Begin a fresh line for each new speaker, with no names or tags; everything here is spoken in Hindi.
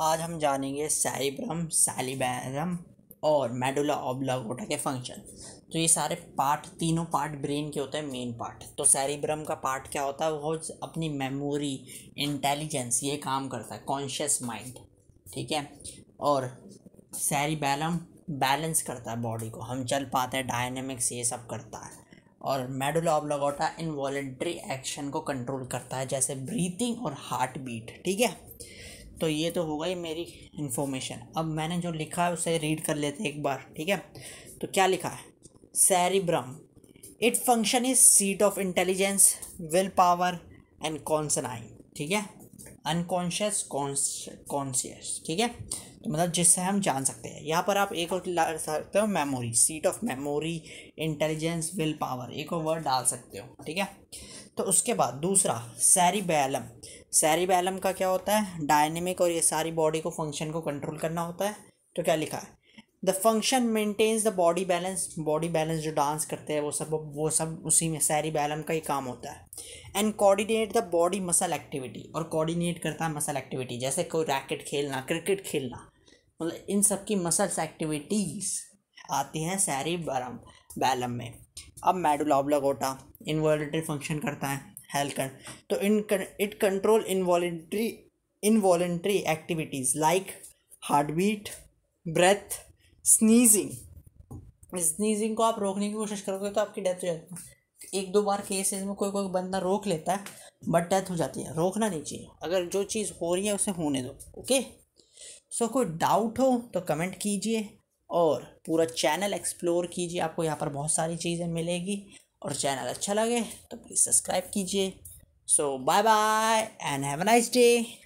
आज हम जानेंगे सैरिब्रम सैलिबैरम और मेडुला ओब्लागोटा के फंक्शन तो ये सारे पार्ट तीनों पार्ट ब्रेन के होते हैं मेन पार्ट तो सैरिब्रम का पार्ट क्या होता है वो अपनी मेमोरी इंटेलिजेंस ये काम करता है कॉन्शियस माइंड ठीक है और सैरिबैलम बैलेंस करता है बॉडी को हम चल पाते हैं डायनेमिक्स ये सब करता है और मेडुला ऑब्लागोटा इनवॉलेंट्री एक्शन को कंट्रोल करता है जैसे ब्रीथिंग और हार्ट बीट ठीक है तो ये तो हो गई मेरी इन्फॉर्मेशन अब मैंने जो लिखा है उसे रीड कर लेते हैं एक बार ठीक है तो क्या लिखा है cerebrum it function is seat of intelligence will power and consciousness ठीक है अनकॉन्शियस कॉन्शियस ठीक है तो मतलब जिससे हम जान सकते हैं यहाँ पर आप एक और ला सकते हो memory seat of memory intelligence will power एक और वर्ड डाल सकते हो ठीक है तो उसके बाद दूसरा सैरिबैलम सैरिबैलम का क्या होता है डायनेमिक और ये सारी बॉडी को फंक्शन को कंट्रोल करना होता है तो क्या लिखा है the function maintains the body balance body balance जो डांस करते हैं वो सब वो सब उसी में सैरी बैलम का ही काम होता है and coordinate the body muscle activity और कोऑर्डिनेट करता है मसल एक्टिविटी जैसे कोई रैकेट खेलना क्रिकेट खेलना मतलब इन सब की मसल्स एक्टिविटीज़ आती हैं सैरी बैलम बैलम में अब मेडुला इन्वॉल्ट्री फंक्शन करता है कर तो in it control involuntary involuntary activities like heart beat breath sneezing sneezing को आप रोकने की कोशिश करोगे तो आपकी डेथ हो जाती है एक दो बार केसेस में कोई कोई बंदा रोक लेता है बट डेथ हो जाती है रोकना नहीं चाहिए अगर जो चीज़ हो रही है उसे होने दो ओके सो so, कोई डाउट हो तो कमेंट कीजिए और पूरा चैनल एक्सप्लोर कीजिए आपको यहाँ पर बहुत सारी चीज़ें मिलेगी और चैनल अच्छा लगे तो प्लीज़ सब्सक्राइब कीजिए so bye bye and have a nice day